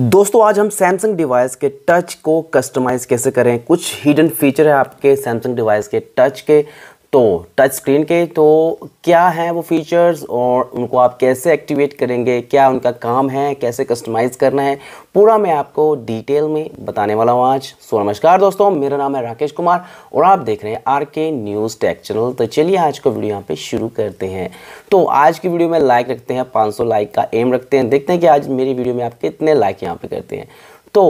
दोस्तों आज हम सैमसंग डिवाइस के टच को कस्टमाइज़ कैसे करें कुछ हिडन फीचर है आपके सैमसंग डिवाइस के टच के तो टच स्क्रीन के तो क्या हैं वो फीचर्स और उनको आप कैसे एक्टिवेट करेंगे क्या उनका काम है कैसे कस्टमाइज़ करना है पूरा मैं आपको डिटेल में बताने वाला हूँ आज सो नमस्कार दोस्तों मेरा नाम है राकेश कुमार और आप देख रहे हैं आर के न्यूज़ टेक चैनल तो चलिए आज का वीडियो यहाँ पे शुरू करते हैं तो आज की वीडियो में लाइक रखते हैं पाँच लाइक का एम रखते हैं देखते हैं कि आज मेरी वीडियो में आप कितने लाइक यहाँ पर करते हैं तो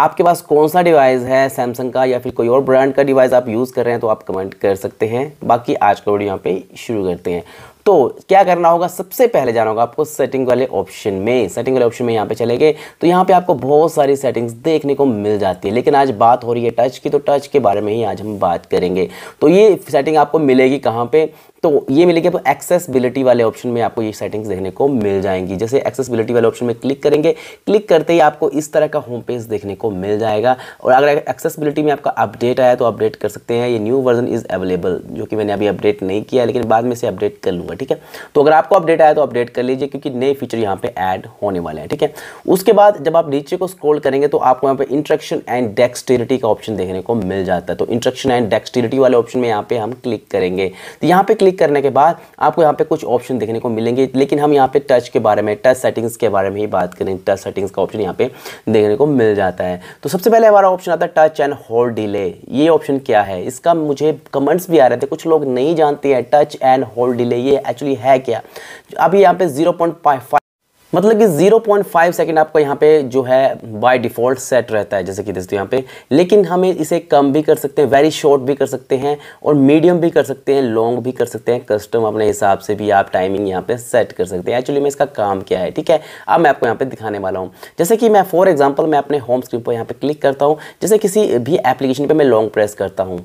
आपके पास कौन सा डिवाइस है सैमसंग का या फिर कोई और ब्रांड का डिवाइस आप यूज़ कर रहे हैं तो आप कमेंट कर सकते हैं बाकी आज का वीडियो यहाँ पे शुरू करते हैं तो क्या करना होगा सबसे पहले जाना होगा आपको सेटिंग वाले ऑप्शन में सेटिंग वाले ऑप्शन में यहाँ पे चले गए तो यहाँ पे आपको बहुत सारी सेटिंग्स देखने को मिल जाती है लेकिन आज बात हो रही है टच की तो टच के बारे में ही आज हम बात करेंगे तो ये सेटिंग आपको मिलेगी कहाँ पे तो ये मिलेगी आपको एक्सेसबिलिटी वाले ऑप्शन में आपको ये सेटिंग्स देखने को मिल जाएंगी जैसे एक्सेसबिलिटी वाले ऑप्शन में क्लिक करेंगे क्लिक करते ही आपको इस तरह का होम पेज देखने को मिल जाएगा और अगर एक्सेसबिलिटी में आपका अपडेट आया तो अपडेट कर सकते हैं ये न्यू वर्जन इज़ अवेलेबल जो कि मैंने अभी अपडेट नहीं किया लेकिन बाद में से अपडेट कर लूँगा ठीक है तो अगर आपको अपडेट आया तो अपडेट कर लीजिए क्योंकि नए फीचर यहाँ पर ऐड होने वाले हैं ठीक है उसके बाद जब आप नीचे को स्क्रोल करेंगे तो आपको यहाँ पर इंट्रक्शन एंड डेक्सटेरिटी का ऑप्शन देखने को मिल जाता है तो इंट्रक्शन एंड डेक्सटेरिटी वाले ऑप्शन में यहाँ पर हम क्लिक करेंगे तो यहाँ पर क्लिक क्लिक करने के बाद आपको यहाँ पे कुछ ऑप्शन देखने को मिलेंगे लेकिन हम यहाँ पे टच के बारे में टच सेटिंग्स के बारे में ही बात करें टच सेटिंग्स का ऑप्शन यहाँ पे देखने को मिल जाता है तो सबसे पहले हमारा ऑप्शन आता है टच एंड होल्ड डिले ये ऑप्शन क्या है इसका मुझे कमेंट्स भी आ रहे थे कुछ लोग नहीं जानते हैं टच एंड होल्ड डिले ये एक्चुअली है क्या अभी यहाँ पे जीरो पॉइंट मतलब कि 0.5 सेकंड आपका यहाँ पे जो है बाय डिफ़ॉल्ट सेट रहता है जैसे कि दोस्तों यहाँ पे लेकिन हमें इसे कम भी कर सकते हैं वेरी शॉर्ट भी कर सकते हैं और मीडियम भी कर सकते हैं लॉन्ग भी कर सकते हैं कस्टम अपने हिसाब से भी आप टाइमिंग यहाँ पे सेट कर सकते हैं एक्चुअली में इसका काम क्या है ठीक है अब मैं आपको यहाँ पर दिखाने वाला हूँ जैसे कि मैं फॉर एग्जाम्पल मैं अपने होम स्क्रीन पर यहाँ पर क्लिक करता हूँ जैसे किसी भी एप्लीकेशन पर मैं लॉन्ग प्रेस करता हूँ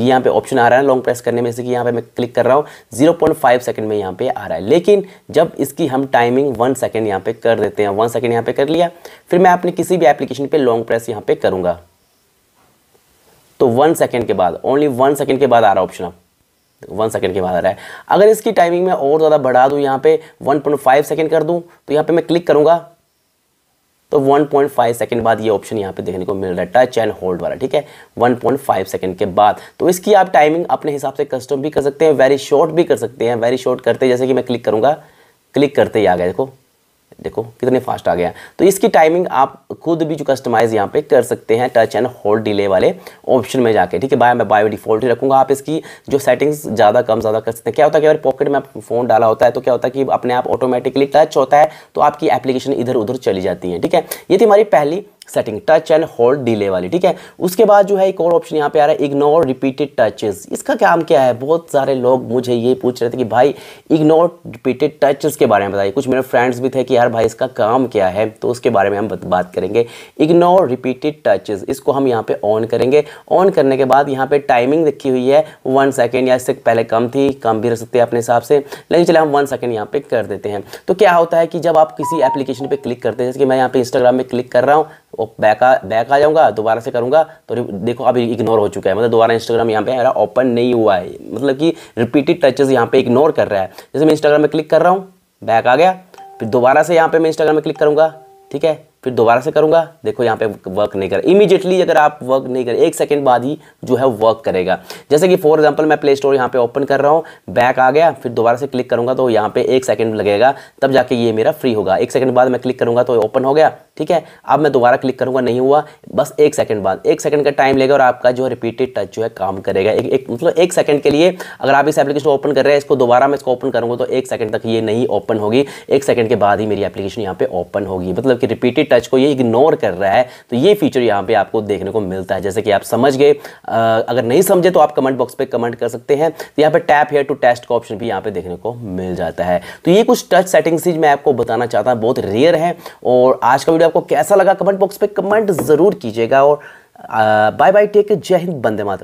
यहाँ पे ऑप्शन आ रहा है लॉन्ग प्रेस करने में से कि यहाँ पे मैं क्लिक कर रहा हूँ 0.5 सेकंड में यहाँ पे आ रहा है लेकिन जब इसकी हम टाइमिंग वन सेकंड यहाँ पे कर देते हैं वन सेकंड यहाँ पे कर लिया फिर मैं अपने किसी भी एप्लीकेशन पे लॉन्ग प्रेस यहाँ पे करूँगा तो वन सेकेंड के बाद ओनली वन सेकेंड के बाद आ रहा ऑप्शन अब वन सेकेंड के बाद आ रहा है अगर इसकी टाइमिंग में और ज़्यादा बढ़ा दूँ यहाँ पे वन सेकेंड कर दूँ तो यहाँ पर मैं क्लिक करूँगा तो 1.5 सेकंड बाद ये ऑप्शन यहाँ पे देखने को मिल रहा है टच एंड होल्ड वाला ठीक है 1.5 सेकंड के बाद तो इसकी आप टाइमिंग अपने हिसाब से कस्टम भी कर सकते हैं वेरी शॉर्ट भी कर सकते हैं वेरी शॉर्ट करते जैसे कि मैं क्लिक करूँगा क्लिक करते ही आ गया देखो देखो कितने फास्ट आ गया तो इसकी टाइमिंग आप खुद भी जो कस्टमाइज़ यहाँ पे कर सकते हैं टच एंड होल्ड डिले वाले ऑप्शन में जाके ठीक है बाय मैं बाय डिफॉल्ट ही रखूँगा आप इसकी जो सेटिंग्स ज़्यादा कम ज़्यादा कर सकते हैं क्या होता है कि अगर पॉकेट में आप फ़ोन डाला होता है तो क्या होता है कि अपने आप ऑटोमेटिकली टच होता है तो आपकी एप्लीकेशन इधर उधर चली जाती है ठीक है ये थी हमारी पहली setting touch and hold delay वाली ठीक है उसके बाद जो है एक और ऑप्शन यहाँ पे आ रहा है इग्नोर रिपीटेड टचेस इसका काम क्या है बहुत सारे लोग मुझे ये पूछ रहे थे कि भाई इग्नोर रिपीटेड टचेस के बारे में बताइए कुछ मेरे फ्रेंड्स भी थे कि यार भाई इसका काम क्या है तो उसके बारे में हम बात करेंगे इग्नोर रिपीटेड टचेस इसको हम यहाँ पे ऑन करेंगे ऑन करने के बाद यहाँ पे टाइमिंग रखी हुई है वन सेकेंड या इससे पहले कम थी कम भी रह सकते हैं अपने हिसाब से लेकिन चले हम वन सेकेंड यहाँ पे कर देते हैं तो क्या होता है कि जब आप किसी एप्लीकेशन पर क्लिक करते हैं जैसे कि मैं यहाँ पे इंस्टाग्राम में क्लिक कर रहा हूँ बैक आ बैक आ जाऊँगा दोबारा से करूँगा तो देखो अब इग्नोर हो चुका है मतलब दोबारा इंस्टाग्राम यहाँ पे मेरा ओपन नहीं हुआ है मतलब कि रिपीटेड टचेस यहाँ पे इग्नोर कर रहा है जैसे मैं इंस्टाग्राम में क्लिक कर रहा हूँ बैक आ गया फिर दोबारा से यहाँ पे मैं इंस्टाग्राम में क्लिक करूँगा ठीक है फिर दोबारा से करूँगा देखो यहाँ पे वर्क नहीं कर इमीजिएटली अगर आप वर्क नहीं करें एक सेकेंड बाद ही जो है वर्क करेगा जैसे कि फॉर एग्जाम्पल मैं प्ले स्टोर यहाँ पे ओपन कर रहा हूँ बैक आ गया फिर दोबारा से क्लिक करूँगा तो यहाँ पे एक सेकेंड लगेगा तब जाके ये मेरा फ्री होगा एक सेकेंड बाद मैं क्लिक करूँगा तो ओपन हो गया ठीक है अब मैं दोबारा क्लिक करूँगा नहीं हुआ बस एक सेकेंड बाद एक सेकंड का टाइम लेगा और आपका जो है रिपीटेड टच जो है काम करेगा एक, एक मतलब एक सेकेंड के लिए अगर आप इस एप्लीकेशन ओपन कर रहे हैं इसको दोबारा मैं इसको ओपन करूँगा तो एक सेकेंड तक ये नहीं ओपन होगी एक सेकंड के बाद ही मेरी एप्लीकेशन यहाँ पे ओपन होगी मतलब कि रिपीटेड टच को ये इग्नोर कर रहा है तो ये फीचर यहाँ पे आपको देखने को मिलता है जैसे कि आप समझ गए अगर नहीं समझे तो आप कमेंट बॉक्स पे कमेंट कर सकते हैं तो यहाँ पे टैप हेयर टू टेस्ट का ऑप्शन भी यहाँ पे देखने को मिल जाता है तो ये कुछ टच सेटिंग्स ही मैं आपको बताना चाहता हूँ बहुत रेयर है और आज का वीडियो आपको कैसा लगा कमेंट बॉक्स पर कमेंट ज़रूर कीजिएगा और बाय बाय टेक जय हिंद बंदे मातरम